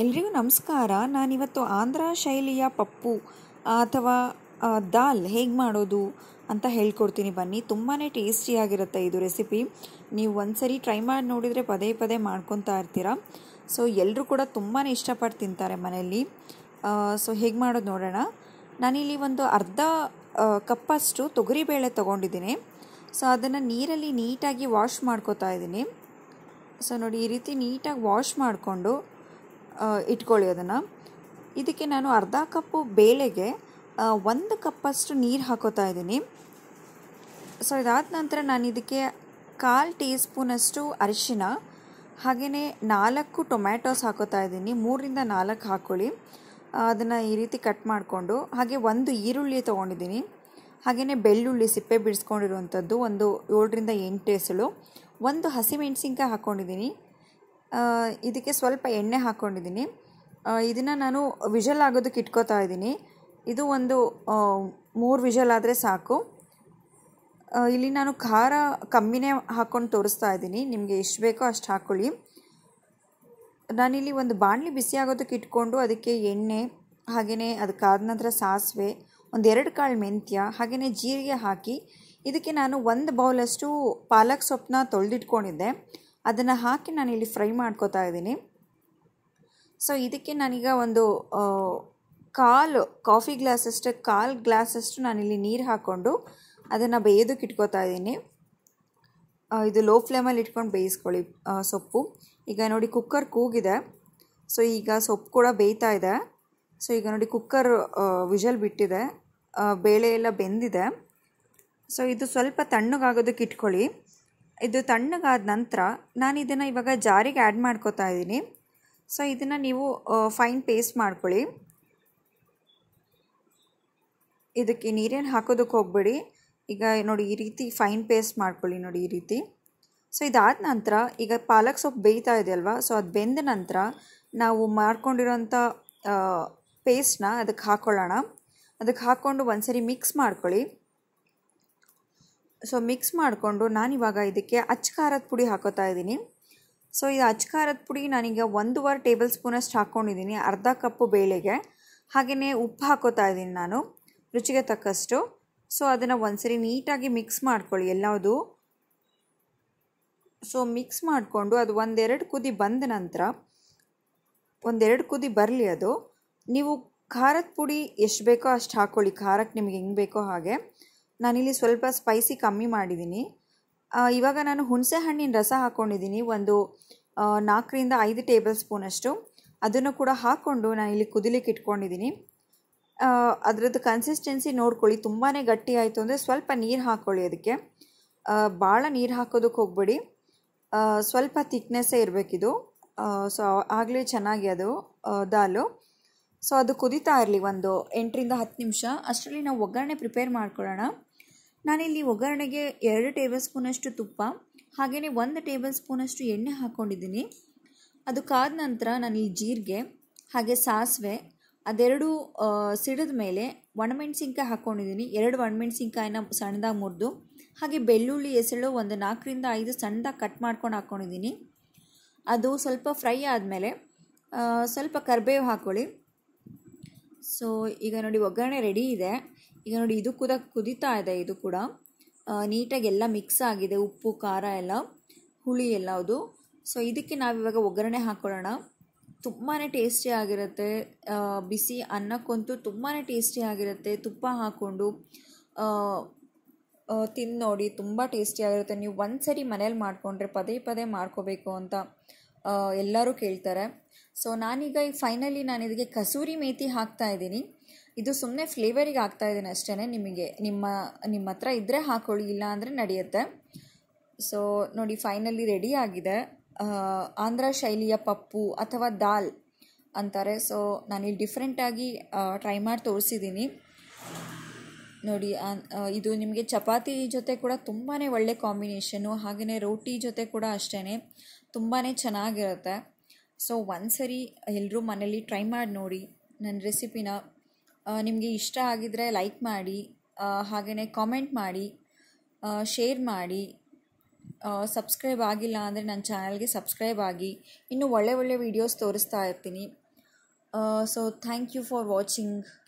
ಎಲ್ರಿಗೂ ನಮಸ್ಕಾರ ನಾನಿವತ್ತು ಆಂಧ್ರ ಶೈಲಿಯ ಪಪ್ಪು ಅಥವಾ ದಾಲ್ ಹೇಗೆ ಮಾಡೋದು ಅಂತ ಹೇಳ್ಕೊಡ್ತೀನಿ ಬನ್ನಿ ತುಂಬಾ ಟೇಸ್ಟಿಯಾಗಿರುತ್ತೆ ಇದು ರೆಸಿಪಿ ನೀವು ಒಂದ್ಸರಿ ಟ್ರೈ ಮಾಡಿ ನೋಡಿದರೆ ಪದೇ ಪದೇ ಮಾಡ್ಕೊತಾ ಇರ್ತೀರ ಸೊ ಎಲ್ಲರೂ ಕೂಡ ತುಂಬಾ ಇಷ್ಟಪಟ್ಟು ತಿಂತಾರೆ ಮನೆಯಲ್ಲಿ ಸೊ ಹೇಗೆ ಮಾಡೋದು ನೋಡೋಣ ನಾನಿಲ್ಲಿ ಒಂದು ಅರ್ಧ ಕಪ್ಪಷ್ಟು ತೊಗರಿಬೇಳೆ ತೊಗೊಂಡಿದ್ದೀನಿ ಸೊ ಅದನ್ನು ನೀರಲ್ಲಿ ನೀಟಾಗಿ ವಾಶ್ ಮಾಡ್ಕೋತಾ ಇದ್ದೀನಿ ಸೊ ನೋಡಿ ಈ ರೀತಿ ನೀಟಾಗಿ ವಾಶ್ ಮಾಡಿಕೊಂಡು ಇಟ್ಕೊಳ್ಳಿ ಅದನ್ನು ಇದಕ್ಕೆ ನಾನು ಅರ್ಧ ಕಪ್ಪು ಬೇಳೆಗೆ ಒಂದು ಕಪ್ಪಷ್ಟು ನೀರು ಹಾಕೋತಾ ಇದ್ದೀನಿ ಸೊ ಇದಾದ ನಂತರ ನಾನು ಇದಕ್ಕೆ ಕಾಲು ಟೀ ಸ್ಪೂನಷ್ಟು ಅರಿಶಿನ ಹಾಗೆಯೇ ನಾಲ್ಕು ಟೊಮ್ಯಾಟೋಸ್ ಹಾಕೋತಾ ಇದ್ದೀನಿ ಮೂರಿಂದ ನಾಲ್ಕು ಹಾಕ್ಕೊಳ್ಳಿ ಅದನ್ನು ಈ ರೀತಿ ಕಟ್ ಮಾಡಿಕೊಂಡು ಹಾಗೆ ಒಂದು ಈರುಳ್ಳಿ ತೊಗೊಂಡಿದ್ದೀನಿ ಹಾಗೆಯೇ ಬೆಳ್ಳುಳ್ಳಿ ಸಿಪ್ಪೆ ಬಿಡಿಸ್ಕೊಂಡಿರುವಂಥದ್ದು ಒಂದು ಏಳರಿಂದ ಎಂಟು ಎಸಳು ಒಂದು ಹಸಿಮೆಣಸಿನ್ಕಾಯಿ ಹಾಕ್ಕೊಂಡಿದ್ದೀನಿ ಇದಕ್ಕೆ ಸ್ವಲ್ಪ ಎಣ್ಣೆ ಹಾಕ್ಕೊಂಡಿದ್ದೀನಿ ಇದನ್ನು ನಾನು ವಿಷಲ್ ಆಗೋದಕ್ಕೆ ಇಟ್ಕೋತಾ ಇದ್ದೀನಿ ಇದು ಒಂದು ಮೂರು ವಿಷಲ್ ಆದರೆ ಸಾಕು ಇಲ್ಲಿ ನಾನು ಖಾರ ಕಮ್ಮಿನೇ ಹಾಕ್ಕೊಂಡು ತೋರಿಸ್ತಾ ಇದ್ದೀನಿ ನಿಮಗೆ ಎಷ್ಟು ಬೇಕೋ ಅಷ್ಟು ಹಾಕ್ಕೊಳ್ಳಿ ನಾನಿಲ್ಲಿ ಒಂದು ಬಾಣಲಿ ಬಿಸಿ ಆಗೋದಕ್ಕೆ ಇಟ್ಕೊಂಡು ಅದಕ್ಕೆ ಎಣ್ಣೆ ಹಾಗೆಯೇ ಅದಕ್ಕಾದ ನಂತರ ಸಾಸಿವೆ ಒಂದೆರಡು ಕಾಳು ಮೆಂತ್ಯ ಹಾಗೆಯೇ ಜೀರಿಗೆ ಹಾಕಿ ಇದಕ್ಕೆ ನಾನು ಒಂದು ಬೌಲಷ್ಟು ಪಾಲಕ್ ಸೊಪ್ಪನ್ನ ತೊಳೆದಿಟ್ಕೊಂಡಿದ್ದೆ ಅದನ್ನು ಹಾಕಿ ನಾನಿಲ್ಲಿ ಫ್ರೈ ಮಾಡ್ಕೋತಾ ಇದ್ದೀನಿ ಸೊ ಇದಕ್ಕೆ ನಾನೀಗ ಒಂದು ಕಾಲು ಕಾಫಿ ಗ್ಲಾಸಷ್ಟು ಕಾಲು ಗ್ಲಾಸಷ್ಟು ನಾನಿಲ್ಲಿ ನೀರು ಹಾಕ್ಕೊಂಡು ಅದನ್ನು ಬೇಯೋದಕ್ಕೆ ಇಟ್ಕೋತಾ ಇದ್ದೀನಿ ಇದು ಲೋ ಫ್ಲೇಮಲ್ಲಿ ಇಟ್ಕೊಂಡು ಬೇಯಿಸ್ಕೊಳ್ಳಿ ಸೊಪ್ಪು ಈಗ ನೋಡಿ ಕುಕ್ಕರ್ ಕೂಗಿದೆ ಸೊ ಈಗ ಸೊಪ್ಪು ಕೂಡ ಬೇಯ್ತಾ ಇದೆ ಸೊ ಈಗ ನೋಡಿ ಕುಕ್ಕರ್ ವಿಷಲ್ ಬಿಟ್ಟಿದೆ ಬೇಳೆ ಎಲ್ಲ ಬೆಂದಿದೆ ಸೊ ಇದು ಸ್ವಲ್ಪ ತಣ್ಣಗಾಗೋದಕ್ಕೆ ಇಟ್ಕೊಳ್ಳಿ ಇದು ತಣ್ಣಗಾದ ನಂತರ ನಾನು ಇದನ್ನು ಇವಾಗ ಜಾರಿಗೆ ಆ್ಯಡ್ ಮಾಡ್ಕೋತಾ ಇದ್ದೀನಿ ಸೊ ಇದನ್ನು ನೀವು ಫೈನ್ ಪೇಸ್ಟ್ ಮಾಡ್ಕೊಳ್ಳಿ ಇದಕ್ಕೆ ನೀರೇನು ಹಾಕೋದಕ್ಕೆ ಹೋಗಬೇಡಿ ಈಗ ನೋಡಿ ಈ ರೀತಿ ಫೈನ್ ಪೇಸ್ಟ್ ಮಾಡ್ಕೊಳ್ಳಿ ನೋಡಿ ಈ ರೀತಿ ಸೊ ಇದಾದ ನಂತರ ಈಗ ಪಾಲಕ್ ಸೊಪ್ಪು ಬೇಯ್ತಾ ಇದೆ ಅಲ್ವಾ ಸೊ ಅದು ಬೆಂದ ನಂತರ ನಾವು ಮಾಡ್ಕೊಂಡಿರೋಂಥ ಪೇಸ್ಟ್ನ ಅದಕ್ಕೆ ಹಾಕ್ಕೊಳ್ಳೋಣ ಅದಕ್ಕೆ ಹಾಕ್ಕೊಂಡು ಒಂದ್ಸರಿ ಮಿಕ್ಸ್ ಮಾಡ್ಕೊಳ್ಳಿ ಸೊ ಮಿಕ್ಸ್ ಮಾಡಿಕೊಂಡು ನಾನಿವಾಗ ಇದಕ್ಕೆ ಖಾರದ ಪುಡಿ ಹಾಕೋತಾ ಇದ್ದೀನಿ ಸೊ ಇದು ಖಾರದ ಪುಡಿ ನಾನೀಗ ಒಂದೂವರೆ ಟೇಬಲ್ ಸ್ಪೂನ್ ಅಷ್ಟು ಹಾಕ್ಕೊಂಡಿದ್ದೀನಿ ಅರ್ಧ ಕಪ್ಪು ಬೇಳೆಗೆ ಹಾಗೆಯೇ ಉಪ್ಪು ಹಾಕೋತಾ ಇದ್ದೀನಿ ನಾನು ರುಚಿಗೆ ತಕ್ಕಷ್ಟು ಸೊ ಅದನ್ನು ಒಂದ್ಸರಿ ನೀಟಾಗಿ ಮಿಕ್ಸ್ ಮಾಡ್ಕೊಳ್ಳಿ ಎಲ್ಲವುದು ಸೊ ಮಿಕ್ಸ್ ಮಾಡಿಕೊಂಡು ಅದು ಒಂದೆರಡು ಕುದಿ ಬಂದ ನಂತರ ಒಂದೆರಡು ಕುದಿ ಬರಲಿ ಅದು ನೀವು ಖಾರದ ಪುಡಿ ಎಷ್ಟು ಬೇಕೋ ಅಷ್ಟು ಹಾಕ್ಕೊಳ್ಳಿ ಖಾರಕ್ಕೆ ನಿಮಗೆ ಹೆಂಗೆ ಬೇಕೋ ಹಾಗೆ ನಾನಿಲ್ಲಿ ಸ್ವಲ್ಪ ಸ್ಪೈಸಿ ಕಮ್ಮಿ ಮಾಡಿದ್ದೀನಿ ಇವಾಗ ನಾನು ಹುಣಸೆ ಹಣ್ಣಿನ ರಸ ಹಾಕ್ಕೊಂಡಿದ್ದೀನಿ ಒಂದು ನಾಲ್ಕರಿಂದ ಐದು ಟೇಬಲ್ ಸ್ಪೂನಷ್ಟು ಅದನ್ನು ಕೂಡ ಹಾಕ್ಕೊಂಡು ಇಲ್ಲಿ ಕುದಿಲಿಕ್ಕೆ ಇಟ್ಕೊಂಡಿದ್ದೀನಿ ಅದರದ್ದು ಕನ್ಸಿಸ್ಟೆನ್ಸಿ ನೋಡ್ಕೊಳ್ಳಿ ತುಂಬಾ ಗಟ್ಟಿ ಆಯಿತು ಅಂದರೆ ಸ್ವಲ್ಪ ನೀರು ಹಾಕ್ಕೊಳ್ಳಿ ಅದಕ್ಕೆ ಭಾಳ ನೀರು ಹಾಕೋದಕ್ಕೆ ಹೋಗಬೇಡಿ ಸ್ವಲ್ಪ ತಿಕ್ನೆಸ್ಸೇ ಇರಬೇಕಿದು ಸೊ ಆಗಲೇ ಚೆನ್ನಾಗಿ ಅದು ದಾಲು ಸೊ ಅದು ಕುದಿತಾ ಇರಲಿ ಒಂದು ಎಂಟರಿಂದ ಹತ್ತು ನಿಮಿಷ ಅಷ್ಟರಲ್ಲಿ ನಾವು ಒಗ್ಗರಣೆ ಪ್ರಿಪೇರ್ ಮಾಡ್ಕೊಳ್ಳೋಣ ನಾನಿಲ್ಲಿ ಒಗ್ಗರಣೆಗೆ ಎರಡು ಟೇಬಲ್ ಸ್ಪೂನಷ್ಟು ತುಪ್ಪ ಹಾಗೆಯೇ ಒಂದು ಟೇಬಲ್ ಸ್ಪೂನಷ್ಟು ಎಣ್ಣೆ ಹಾಕ್ಕೊಂಡಿದ್ದೀನಿ ಅದು ಕಾದ ನಂತರ ನಾನು ಈ ಜೀರಿಗೆ ಹಾಗೆ ಸಾಸಿವೆ ಅದೆರಡು ಸಿಡಿದ ಮೇಲೆ ಒಣಮೆಣ್ಸಿನ್ಕಾಯಿ ಹಾಕ್ಕೊಂಡಿದ್ದೀನಿ ಎರಡು ಒಣಮೆಣ್ಸಿನ್ಕಾಯಿನ ಸಣ್ಣದಾಗಿ ಮುರಿದು ಹಾಗೆ ಬೆಳ್ಳುಳ್ಳಿ ಎಸಳು ಒಂದು ನಾಲ್ಕರಿಂದ ಐದು ಸಣ್ಣದಾಗಿ ಕಟ್ ಮಾಡ್ಕೊಂಡು ಹಾಕ್ಕೊಂಡಿದ್ದೀನಿ ಅದು ಸ್ವಲ್ಪ ಫ್ರೈ ಆದಮೇಲೆ ಸ್ವಲ್ಪ ಕರಿಬೇವು ಹಾಕ್ಕೊಳ್ಳಿ ಸೊ ಈಗ ನೋಡಿ ಒಗ್ಗರಣೆ ರೆಡಿ ಇದೆ ಈಗ ನೋಡಿ ಇದು ಕೂಡ ಕುದಿತಾ ಇದೆ ಇದು ಕೂಡ ನೀಟಾಗಿ ಎಲ್ಲ ಮಿಕ್ಸ್ ಆಗಿದೆ ಉಪ್ಪು ಖಾರ ಎಲ್ಲ ಹುಳಿ ಎಲ್ಲ ಅದು ಸೊ ಇದಕ್ಕೆ ನಾವಿವಾಗ ಒಗ್ಗರಣೆ ಹಾಕ್ಕೊಳ್ಳೋಣ ತುಂಬಾ ಟೇಸ್ಟಿ ಆಗಿರುತ್ತೆ ಬಿಸಿ ಅನ್ನಕ್ಕಂತೂ ತುಂಬಾ ಟೇಸ್ಟಿ ಆಗಿರುತ್ತೆ ತುಪ್ಪ ಹಾಕ್ಕೊಂಡು ತಿಂದು ನೋಡಿ ತುಂಬ ಟೇಸ್ಟಿ ಆಗಿರುತ್ತೆ ನೀವು ಒಂದು ಸರಿ ಮನೇಲಿ ಮಾಡಿಕೊಂಡ್ರೆ ಪದೇ ಪದೇ ಮಾಡ್ಕೋಬೇಕು ಅಂತ ಎಲ್ಲರೂ ಕೇಳ್ತಾರೆ ಸೊ ನಾನೀಗ ಈಗ ಫೈನಲಿ ನಾನು ಇದಕ್ಕೆ ಕಸೂರಿ ಮೇಥಿ ಹಾಕ್ತಾ ಇದ್ದೀನಿ ಇದು ಸುಮ್ಮನೆ ಫ್ಲೇವರಿಗೆ ಹಾಕ್ತಾ ಇದ್ದೀನಿ ಅಷ್ಟೇ ನಿಮಗೆ ನಿಮ್ಮ ನಿಮ್ಮ ಹತ್ರ ಇದ್ದರೆ ಹಾಕೊಳ್ಳಿ ಇಲ್ಲ ಅಂದರೆ ನಡೆಯುತ್ತೆ ಸೊ ನೋಡಿ ಫೈನಲಿ ರೆಡಿ ಆಗಿದೆ ಆಂಧ್ರ ಶೈಲಿಯ ಪಪ್ಪು ಅಥವಾ ದಾಲ್ ಅಂತಾರೆ ಸೊ ನಾನಿಲ್ಲಿ ಡಿಫ್ರೆಂಟಾಗಿ ಟ್ರೈ ಮಾಡಿ ತೋರಿಸಿದ್ದೀನಿ ನೋಡಿ ಇದು ನಿಮಗೆ ಚಪಾತಿ ಜೊತೆ ಕೂಡ ತುಂಬಾ ಒಳ್ಳೆ ಕಾಂಬಿನೇಷನ್ನು ಹಾಗೆಯೇ ರೋಟಿ ಜೊತೆ ಕೂಡ ಅಷ್ಟೇ ತುಂಬಾ ಚೆನ್ನಾಗಿರುತ್ತೆ ಸೊ ಸರಿ ಎಲ್ಲರೂ ಮನೇಲಿ ಟ್ರೈ ಮಾಡಿ ನೋಡಿ ನನ್ನ ರೆಸಿಪಿನ ನಿಮಗೆ ಇಷ್ಟ ಆಗಿದ್ರೆ ಲೈಕ್ ಮಾಡಿ ಹಾಗೆಯೇ ಕಾಮೆಂಟ್ ಮಾಡಿ ಶೇರ್ ಮಾಡಿ ಸಬ್ಸ್ಕ್ರೈಬ್ ಆಗಿಲ್ಲ ಅಂದರೆ ನನ್ನ ಚಾನಲ್ಗೆ ಸಬ್ಸ್ಕ್ರೈಬ್ ಆಗಿ ಇನ್ನೂ ಒಳ್ಳೆ ಒಳ್ಳೆ ವೀಡಿಯೋಸ್ ತೋರಿಸ್ತಾ ಇರ್ತೀನಿ so thank you for watching